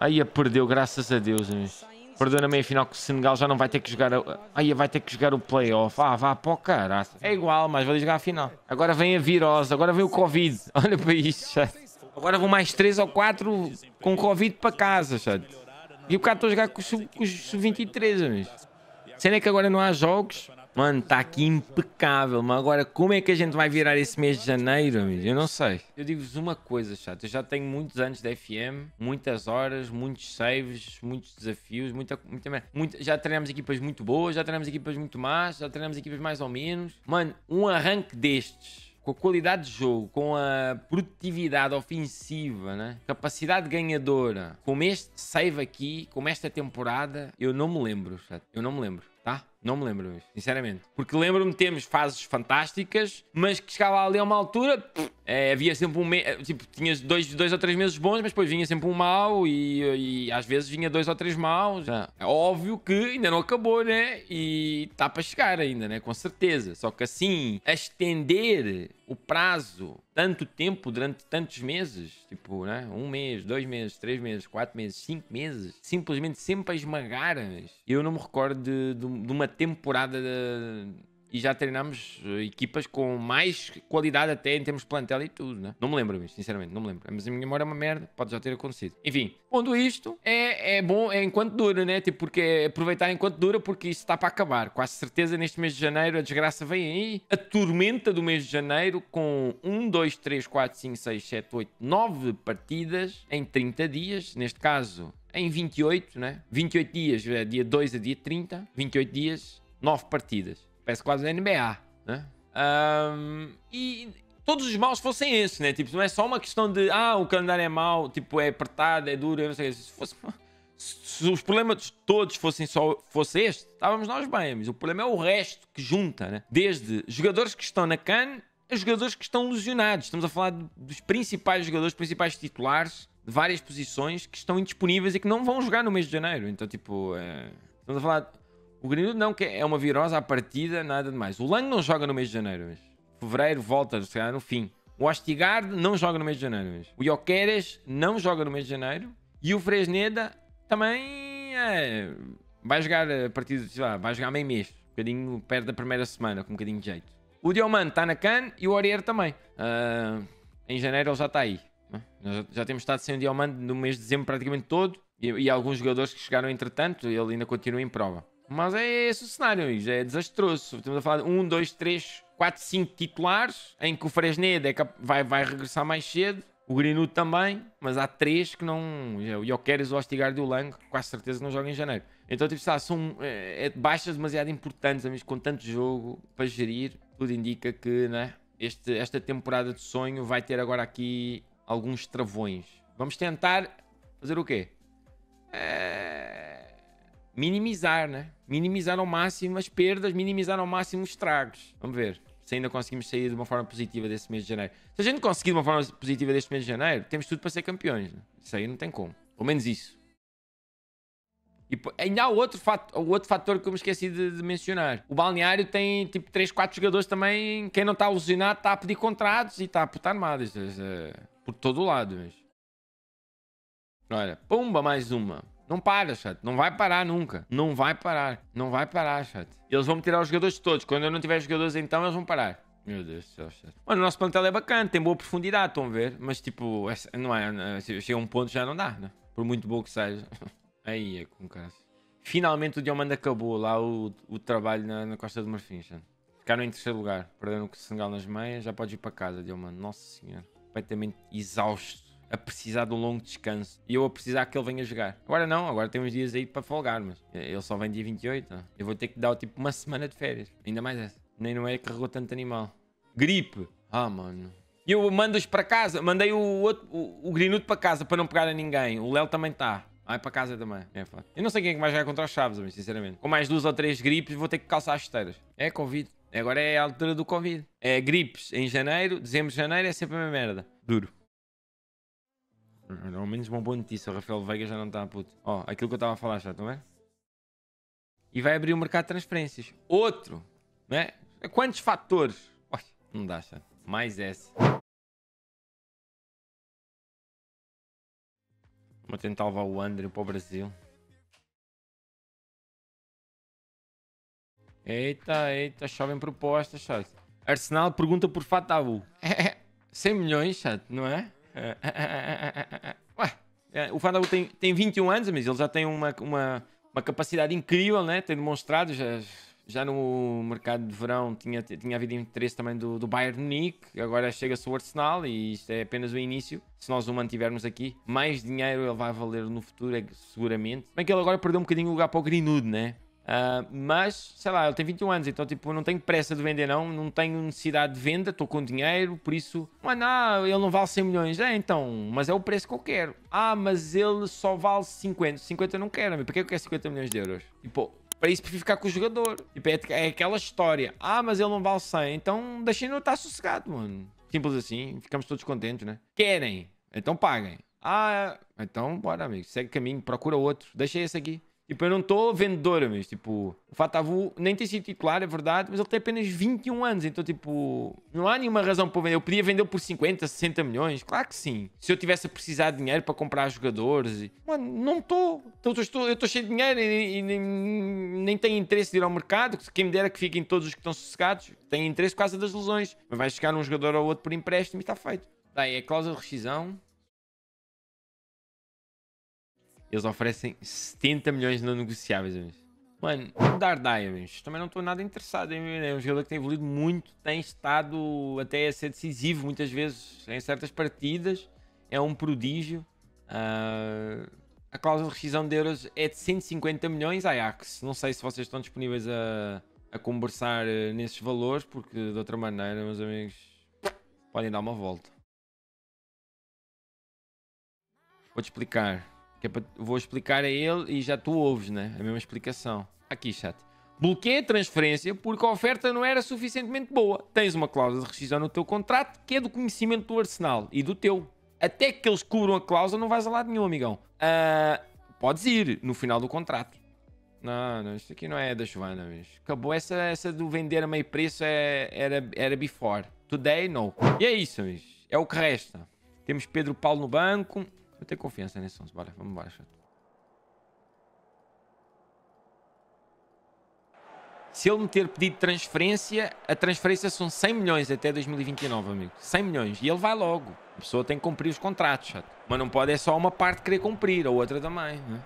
Aí é, perdeu, graças a Deus, amigos. Perdeu na meia-final que o Senegal já não vai ter que jogar... Aí é, vai ter que jogar o play-off. Ah, vá para o caralho. É igual, mas vai jogar a final. Agora vem a virose, agora vem o Covid. Olha para isso. chat. Agora vão mais 3 ou 4 com Covid para casa, chat. E o cara estou a jogar com os sub-23, amigos. Sendo é que agora não há jogos, Mano, está aqui impecável, mas agora como é que a gente vai virar esse mês de janeiro, amigo? Eu não sei. Eu digo-vos uma coisa, chato. Eu já tenho muitos anos de FM, muitas horas, muitos saves, muitos desafios, muita, muita, Já treinamos equipas muito boas, já treinamos equipas muito más, já treinamos equipas mais ou menos. Mano, um arranque destes com a qualidade de jogo, com a produtividade ofensiva, né? capacidade ganhadora, como este save aqui, como esta temporada, eu não me lembro, chato. eu não me lembro tá? Não me lembro, sinceramente. Porque lembro-me temos fases fantásticas, mas que chegava ali a uma altura, é, havia sempre um mês, é, tipo, tinhas dois, dois ou três meses bons, mas depois vinha sempre um mau e, e às vezes vinha dois ou três maus. Ah. É óbvio que ainda não acabou, né? E está para chegar ainda, né? Com certeza. Só que assim, a estender o prazo, tanto tempo, durante tantos meses, tipo, né? Um mês, dois meses, três meses, quatro meses, cinco meses, simplesmente sempre a esmagar. Eu não me recordo de, de, de uma temporada. De, e já treinámos eh, equipas com mais qualidade até em termos de plantel e tudo, né? Não me lembro, sinceramente, não me lembro. Mas a minha memória é uma merda, pode já ter acontecido. Enfim, pondo isto, é, é bom é enquanto dura, né? Tipo, porque é aproveitar enquanto dura, porque isto está para acabar. Quase certeza, neste mês de janeiro, a desgraça vem aí. A tormenta do mês de janeiro, com 1, 2, 3, 4, 5, 6, 7, 8, 9 partidas em 30 dias. Neste caso, em 28, né? 28 dias, eh, dia 2 a dia 30, 28 dias, 9 partidas. PS4 no NBA, né? Um, e todos os maus fossem esse, né? Tipo, não é só uma questão de, ah, o calendário é mau, tipo, é apertado, é duro, não sei se, fosse, se os problemas todos fossem só fosse este, estávamos nós bem, mas o problema é o resto que junta, né? Desde jogadores que estão na CAN a jogadores que estão lesionados. Estamos a falar dos principais jogadores, principais titulares de várias posições que estão indisponíveis e que não vão jogar no mês de janeiro. Então, tipo, é... estamos a falar o Grinudo não, é uma virosa à partida, nada de mais. O Lang não joga no mês de janeiro, mas fevereiro volta, se calhar no fim. O Astigard não joga no mês de janeiro, mas. O Joqueres não joga no mês de janeiro. E o Fresneda também é... vai jogar a partir de, sei lá, vai jogar meio mês. Um bocadinho perto da primeira semana, com um bocadinho de jeito. O Diomante está na CAN e o Oriero também. Uh, em janeiro ele já está aí. Né? Já, já, temos estado sem o Diomante no mês de dezembro praticamente todo. E, e, alguns jogadores que chegaram entretanto, ele ainda continua em prova. Mas é esse o cenário, É desastroso. Estamos a falar de 1, 2, 3, 4, 5 titulares, em que o Fresneda é vai, vai regressar mais cedo. O Grinuto também, mas há três que não. O Jokeres, o Ostigar e o Lang, quase certeza não jogam em janeiro. Então, tipo, está, são eh, é, é, baixas demasiado importantes, amigos, com tanto jogo para gerir. Tudo indica que né, este, esta temporada de sonho vai ter agora aqui alguns travões. Vamos tentar fazer o quê? É, minimizar, né? Minimizar ao máximo as perdas, minimizar ao máximo os estragos. Vamos ver se ainda conseguimos sair de uma forma positiva desse mês de janeiro. Se a gente conseguir de uma forma positiva deste mês de janeiro, temos tudo para ser campeões. Né? Isso aí não tem como. Pelo menos isso. E ainda há outro, fato, outro fator que eu me esqueci de, de, mencionar. O balneário tem tipo 3, 4 jogadores também. Quem não está alucinado está a pedir contratos e está a putar armadas. É, por todo o lado. Mas... Olha, pumba, mais uma. Não para, chat. Não vai parar nunca. Não vai parar. Não vai parar, chat. Eles vão tirar os jogadores todos. Quando eu não tiver jogadores, então eles vão parar. Meu Deus do céu, chat. Mano, o nosso plantel é bacana, tem boa profundidade, estão a ver? Mas tipo, não é. é Chega um ponto já não dá, né? Por muito bom que seja. Aí é com cara. Finalmente o Diomando acabou lá o, o trabalho na, na Costa do Marfim, chat. Ficaram em terceiro lugar, perdendo o Senegal nas meias, já pode ir para casa, Diomando. Nossa senhora. Completamente exausto a precisar de um longo descanso e eu a precisar que ele venha jogar. Agora não, agora tem uns dias aí para folgar, mas ele só vem dia 28. Não. Tá? Eu vou ter que dar tipo uma semana de férias. Ainda mais essa. Nem não é que carregou tanto animal. Gripe. Ah, mano. E eu mando-os para casa. Mandei o, outro, o, o Grinuto para casa para não pegar a ninguém. O Léo também está. Vai para casa também. É foda. Eu não sei quem é que vai jogar contra os Chaves, mas sinceramente. Com mais duas ou três gripes, vou ter que calçar as esteiras. É Covid. Agora é a altura do Covid. É gripes em janeiro, dezembro, janeiro é sempre a mesma merda. Duro ao menos uma boa notícia. O Rafael Veiga já não está puto. Ó, oh, aquilo que eu estava a falar já, não tá é? E vai abrir o mercado de transferências. Outro, né? É quantos fatores? Oh, não dá, já. Mais esse Vou tentar levar o André para o Brasil. Eita, eita, chovem propostas, chat. Arsenal pergunta por Fatabu. É, 100 milhões, chat, não é? É, é, é, ué, o Vanderbilt tem, tem 21 anos, mas ele já tem uma, uma, uma capacidade incrível, né? Tem demonstrado, já, já no mercado de verão tinha, tinha havido interesse também do, do Bayern Munich agora chega-se o Arsenal e isto é apenas o início. Se nós o mantivermos aqui, mais dinheiro ele vai valer no futuro, seguramente. Bem que ele agora perdeu um bocadinho o lugar para o Greenwood, né? Uh, mas, sei lá, ele tem 21 anos, então tipo, não tenho pressa de vender, não, não tenho necessidade de venda, estou com dinheiro, por isso, mano, ah, ele não vale 100 milhões, é então, mas é o preço que eu quero. Ah, mas ele só vale 50, 50 eu não quero, amigo, porque eu quero 50 milhões de euros? Tipo, para isso prefiro ficar com o jogador. Tipo, é, é aquela história, ah, mas ele não vale 100, então deixem-no estar sossegado, mano. Simples assim, ficamos todos contentes, né? Querem, então paguem. Ah, é. então bora, amigo, segue caminho, procura outro, deixa esse aqui. Tipo, eu não estou vendedor, mas tipo, o Fatavu nem tem sido titular, é verdade, mas ele tem apenas 21 anos, então tipo, não há nenhuma razão para vender. Eu podia vender por 50, 60 milhões, claro que sim. Se eu tivesse a precisar de dinheiro para comprar jogadores, e... mano, não estou. Então, eu estou cheio de dinheiro e, e nem, nem tenho interesse de ir ao mercado. Quem me dera é que fiquem todos os que estão sossegados, tenho interesse por causa das lesões. Mas vai chegar um jogador ou outro por empréstimo e está feito. daí é a cláusula de rescisão. Eles oferecem 70 milhões não negociáveis, amigos. Mano, o Dardai, também não estou nada interessado em É um jogador que tem evoluído muito, tem estado até a ser decisivo muitas vezes em certas partidas. É um prodígio. Uh, a cláusula de rescisão de euros é de 150 milhões Ajax. Não sei se vocês estão disponíveis a, a conversar eh, nesses valores, porque de outra maneira, meus amigos, podem dar uma volta. Vou-te explicar. Que é pra, vou explicar a ele e já tu ouves, né? A mesma explicação. Tá aqui, chat. Bloqueia a transferência porque a oferta não era suficientemente boa. Tens uma cláusula de rescisão no teu contrato que é do conhecimento do Arsenal e do teu. Até que eles cubram a cláusula, não vais a lado nenhum, amigão. Uh, podes ir no final do contrato. Não, não, isto aqui não é da Joana, mas acabou essa, essa do vender a meio preço é, era, era before. Today, no. E é isso, mas É o que resta. Temos Pedro Paulo no banco. Eu tenho confiança nesse Sons, bora, vamos embora, chato. Se ele me ter pedido transferência, a transferência são 100 milhões até 2029, amigo. 100 milhões. E ele vai logo. A pessoa tem que cumprir os contratos, chato. Mas não pode é só uma parte querer cumprir, a outra também, né?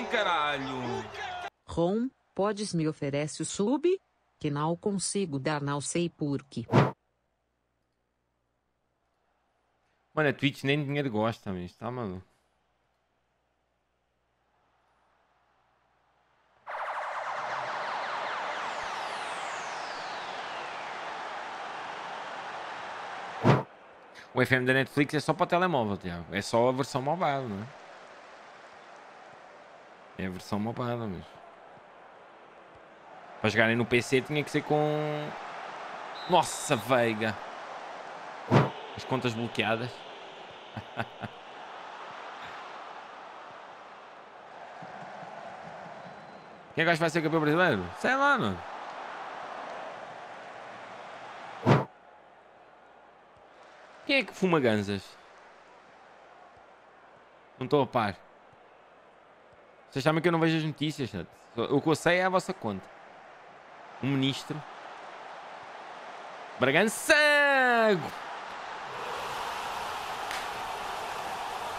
mãe, caralho! Rom, podes me oferece o sub? Que não consigo dar, não sei porquê. Mano, a Twitch nem dinheiro gosta, mas tá maluco. O FM da Netflix é só para telemóvel, Tiago. É só a versão mobile, não é? É a versão mapada mas... Para jogarem no PC tinha que ser com... Nossa, veiga! As contas bloqueadas. Quem é que acha que vai ser campeão brasileiro? Sei lá, mano. Quem é que fuma ganzas? Não estou a par. Vocês sabem que eu não vejo as notícias, né? O que eu sei é a vossa conta. Um ministro. Bragança!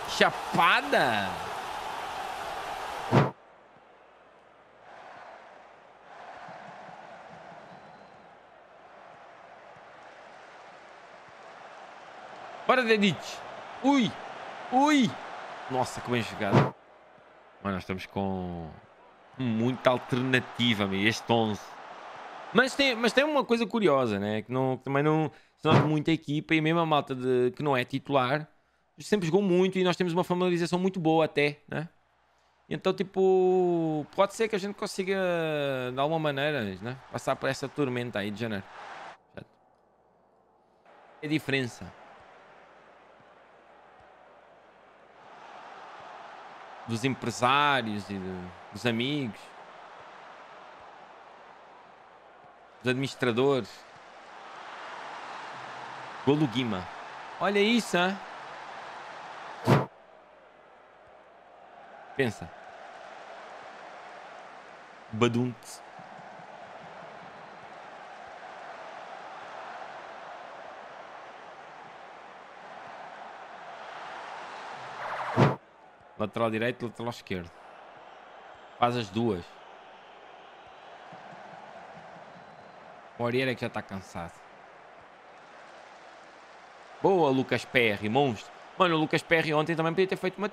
Chapada! Bora, Dedic! Ui! Ui! Nossa, que bem jogado! Mas nós estamos com muita alternativa, amigo, este 11. Mas tem, mas tem uma coisa curiosa, né? Que, não, que também não. Se nós muita equipa e mesmo a malta de, que não é titular sempre jogou muito e nós temos uma familiarização muito boa até, né? Então, tipo, pode ser que a gente consiga, de alguma maneira, né? Passar por essa tormenta aí de janeiro. É a diferença. dos empresários e dos amigos, dos administradores. Golo Guima. Olha isso, hein? Pensa. Badunt. Lateral direito, lateral esquerdo. Faz as duas. O Oriere é que já está cansado. Boa, Lucas PR, monstro. Mano, o Lucas PR ontem também podia ter feito uma...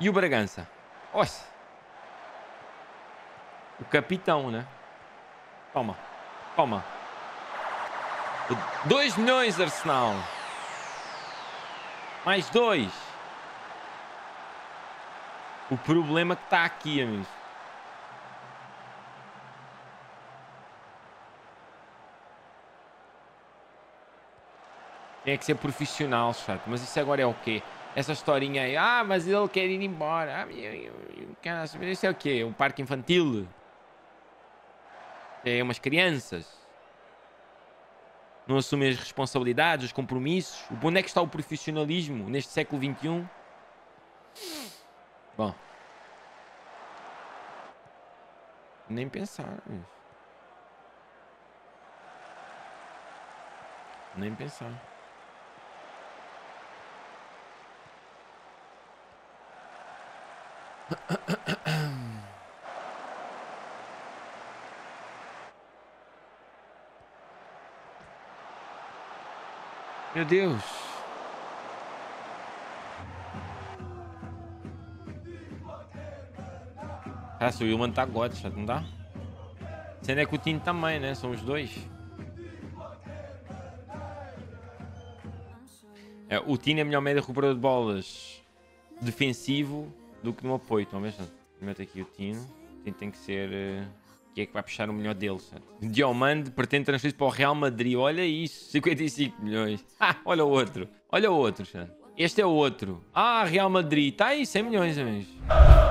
E o Bragança? Oxe. O capitão, né? Toma. Toma. 2 milhões, Arsenal. Mais dois. O problema que está aqui, amigos. Tem que ser profissional, certo? Mas isso agora é o quê? Essa historinha aí. Ah, mas ele quer ir embora. Ah, eu, eu, eu quero Isso é o quê? Um parque infantil? É umas crianças? não assume as responsabilidades, os compromissos. Onde é que está o profissionalismo neste século XXI? Bom. Nem pensar. Nem pensar. Meu Deus. Cara, se o Wilman tá God, não dá? Sendo é que o Tino também, né? São os dois. É, o Tino é melhor média recuperador de bolas defensivo do que no apoio. Então, mesmo. Mete aqui o Tino. O Tino tem que ser. Uh que é que vai puxar o melhor dele. Diomand pretende transferir para o Real Madrid. Olha isso, 55 milhões. Ah, olha o outro. Olha o outro, certo? Este é o outro. Ah, Real Madrid. Está aí, 100 milhões, amigos.